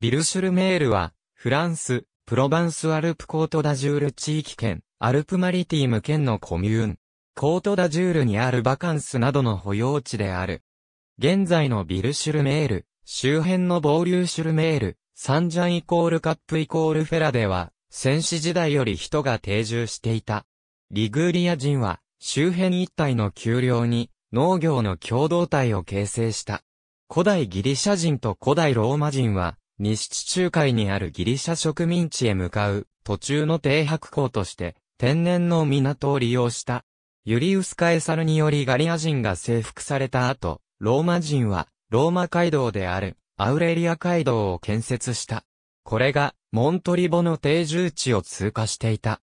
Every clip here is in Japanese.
ビルシュルメールは、フランス、プロバンスアルプコートダジュール地域圏、アルプマリティム圏のコミューン。コートダジュールにあるバカンスなどの保養地である。現在のビルシュルメール、周辺のボーリューシュルメール、サンジャンイコールカップイコールフェラでは、戦士時代より人が定住していた。リグーリア人は、周辺一帯の丘陵に、農業の共同体を形成した。古代ギリシャ人と古代ローマ人は、西地中海にあるギリシャ植民地へ向かう途中の停泊港として天然の港を利用した。ユリウス・カエサルによりガリア人が征服された後、ローマ人はローマ街道であるアウレリア街道を建設した。これがモントリボの定住地を通過していた。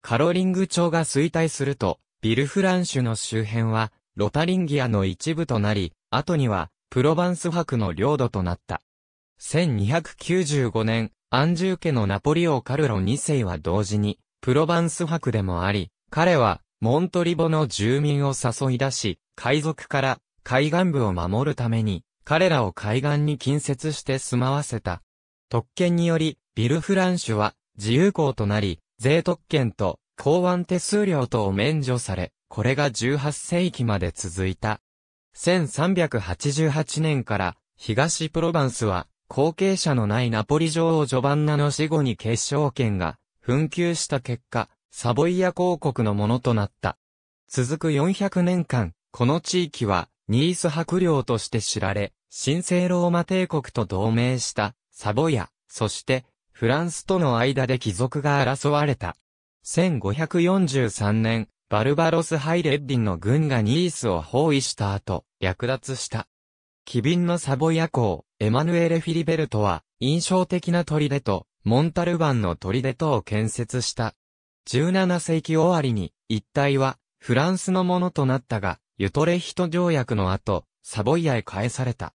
カロリング町が衰退すると、ビルフランシュの周辺はロタリンギアの一部となり、後にはプロヴァンス博の領土となった。1295年、アンジュー家のナポリオ・カルロ2世は同時に、プロバンス博でもあり、彼は、モントリボの住民を誘い出し、海賊から海岸部を守るために、彼らを海岸に近接して住まわせた。特権により、ビルフランシュは自由港となり、税特権と港湾手数料等を免除され、これが18世紀まで続いた。1388年から東プロバンスは後継者のないナポリ女王ジョバンナの死後に決勝権が紛糾した結果、サボイア公国のものとなった。続く400年間、この地域はニース伯領として知られ、神聖ローマ帝国と同盟したサボイア、そしてフランスとの間で貴族が争われた。1543年、バルバロス・ハイレッィンの軍がニースを包囲した後、略奪した。機敏のサボヤ公、エマヌエレ・フィリベルトは、印象的な砦と、モンタルバンの砦とを建設した。17世紀終わりに、一帯は、フランスのものとなったが、ユトレヒト条約の後、サボイアへ返された。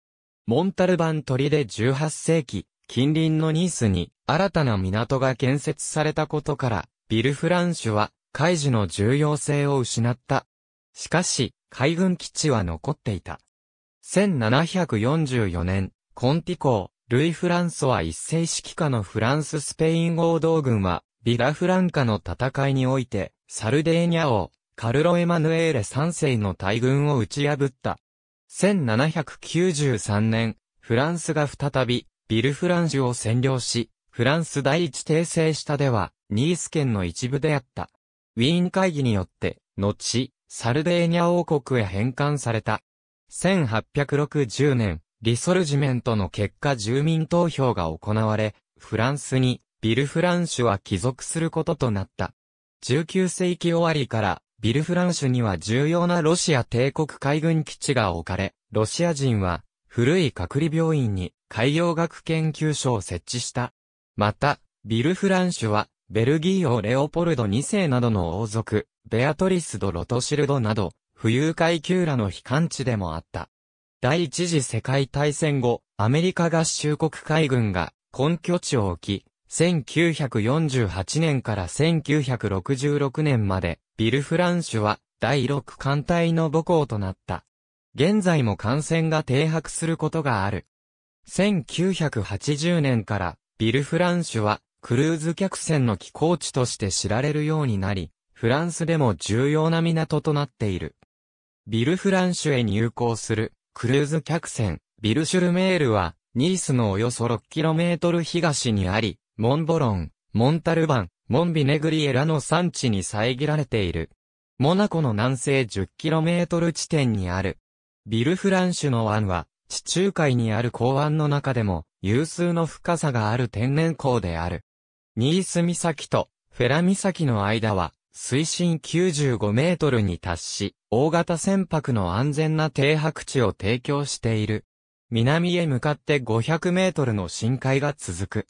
モンタルバン砦18世紀、近隣のニースに、新たな港が建設されたことから、ビルフランシュは、海事の重要性を失った。しかし、海軍基地は残っていた。1744年、コンティコー、ルイ・フランソワ一世指揮下のフランス・スペイン合同軍は、ビラフランカの戦いにおいて、サルデーニャ王、カルロ・エマヌエーレ3世の大軍を打ち破った。1793年、フランスが再び、ビルフランジュを占領し、フランス第一帝政下では、ニース県の一部であった。ウィーン会議によって、後、サルデーニャ王国へ返還された。1860年、リソルジメントの結果住民投票が行われ、フランスにビルフランシュは帰属することとなった。19世紀終わりからビルフランシュには重要なロシア帝国海軍基地が置かれ、ロシア人は古い隔離病院に海洋学研究所を設置した。また、ビルフランシュはベルギー王レオポルド2世などの王族、ベアトリス・ド・ロトシルドなど、富裕階級らの悲観地でもあった。第一次世界大戦後、アメリカ合衆国海軍が根拠地を置き、1948年から1966年まで、ビル・フランシュは第六艦隊の母校となった。現在も艦船が停泊することがある。1980年から、ビル・フランシュはクルーズ客船の寄港地として知られるようになり、フランスでも重要な港となっている。ビルフランシュへ入港するクルーズ客船ビルシュルメールはニースのおよそ 6km 東にあり、モンボロン、モンタルバン、モンビネグリエラの産地に遮られている。モナコの南西 10km 地点にある。ビルフランシュの湾は、地中海にある港湾の中でも、有数の深さがある天然港である。ニース岬とフェラ岬の間は、水深95メートルに達し、大型船舶の安全な停泊地を提供している。南へ向かって500メートルの深海が続く。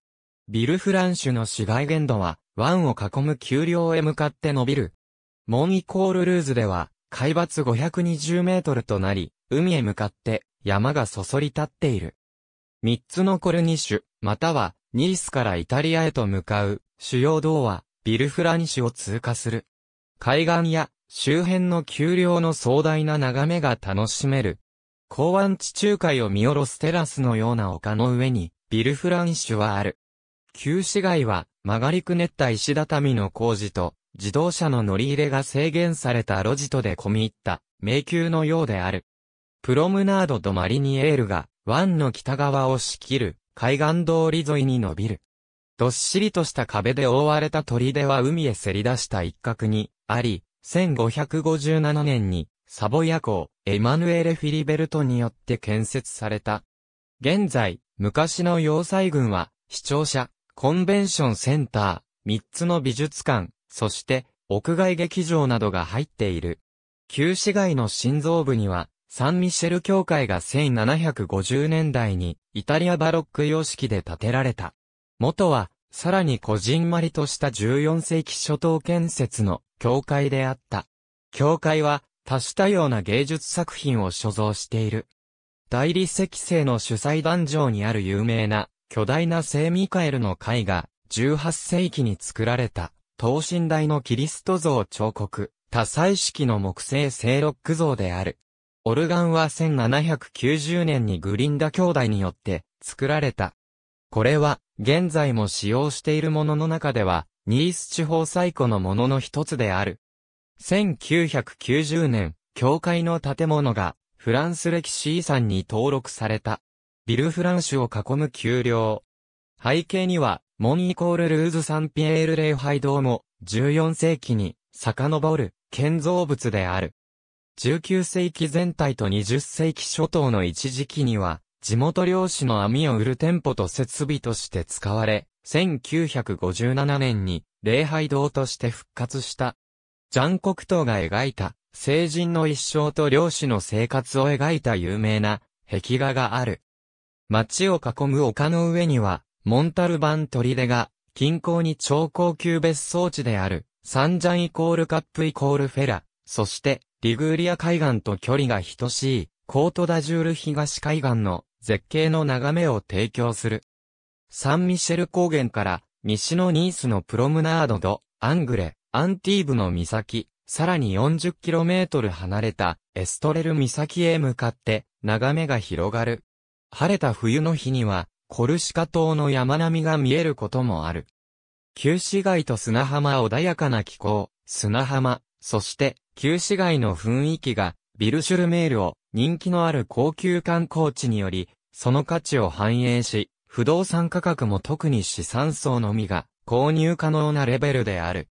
ビルフランシュの市街限度は、湾を囲む丘陵へ向かって伸びる。モンイコールルーズでは、海抜520メートルとなり、海へ向かって山がそそり立っている。三つのコルニッシュ、または、ニースからイタリアへと向かう主要道は、ビルフラニ市を通過する。海岸や周辺の丘陵の壮大な眺めが楽しめる。港湾地中海を見下ろすテラスのような丘の上に、ビルフラニシュはある。旧市街は、曲がりくねった石畳の工事と、自動車の乗り入れが制限された路地とで込み入った、迷宮のようである。プロムナードとマリニエールが、湾の北側を仕切る、海岸通り沿いに伸びる。どっしりとした壁で覆われた砦は海へせり出した一角にあり、1557年にサボヤ港、エマヌエレ・フィリベルトによって建設された。現在、昔の要塞軍は、視聴者、コンベンションセンター、3つの美術館、そして、屋外劇場などが入っている。旧市街の心臓部には、サンミシェル教会が1750年代にイタリアバロック様式で建てられた。元は、さらにこじんまりとした14世紀初頭建設の教会であった。教会は多種多様な芸術作品を所蔵している。大理石製の主催壇上にある有名な巨大な聖ミカエルの絵画、18世紀に作られた、等身大のキリスト像彫刻、多彩式の木製聖ロック像である。オルガンは1790年にグリンダ兄弟によって作られたこれは、現在も使用しているものの中では、ニース地方最古のものの一つである。1990年、教会の建物が、フランス歴史遺産に登録された。ビルフランシュを囲む丘陵。背景には、モンイコールルーズ・サンピエール礼拝堂も、14世紀に、遡る、建造物である。19世紀全体と20世紀初頭の一時期には、地元漁師の網を売る店舗と設備として使われ、1957年に礼拝堂として復活した。ジャン黒糖が描いた、成人の一生と漁師の生活を描いた有名な壁画がある。町を囲む丘の上には、モンタルバン砦が、近郊に超高級別荘地である、サンジャンイコールカップイコールフェラ、そして、リグーリア海岸と距離が等しい、コートダジュール東海岸の絶景の眺めを提供する。サンミシェル高原から西のニースのプロムナードド、アングレ、アンティーブの岬、さらに 40km 離れたエストレル岬へ向かって眺めが広がる。晴れた冬の日にはコルシカ島の山並みが見えることもある。旧市街と砂浜穏やかな気候、砂浜、そして旧市街の雰囲気がビルシュルメールを人気のある高級観光地により、その価値を反映し、不動産価格も特に資産層のみが購入可能なレベルである。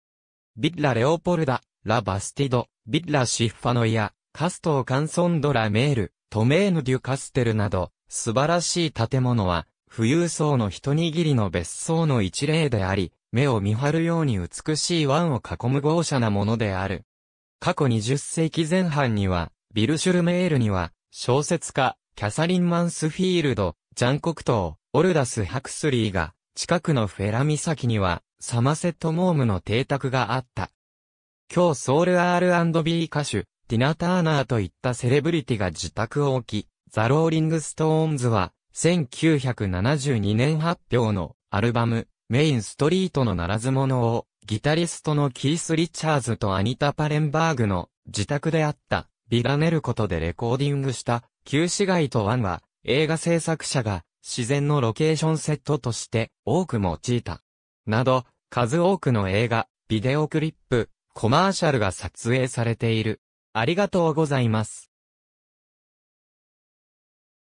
ビッラ・レオポルダ、ラ・バスティド、ビッラ・シッファノイア、カストー・カンソンド・ラ・メール、トメーヌ・デュ・カステルなど、素晴らしい建物は、富裕層の一握りの別荘の一例であり、目を見張るように美しい湾を囲む豪奢なものである。過去20世紀前半には、ビル・シュルメールには、小説家、キャサリン・マンスフィールド、ジャン・コクトー、オルダス・ハクスリーが、近くのフェラ岬には、サマセット・モームの邸宅があった。今日ソウル R&B 歌手、ディナ・ターナーといったセレブリティが自宅を置き、ザ・ローリング・ストーンズは、1972年発表のアルバム、メインストリートのならず者を、ギタリストのキース・リチャーズとアニタ・パレンバーグの自宅であった。ビラネルことでレコーディングした、旧市街とワンは、映画制作者が、自然のロケーションセットとして多く用いた。など、数多くの映画、ビデオクリップ、コマーシャルが撮影されている。ありがとうございます。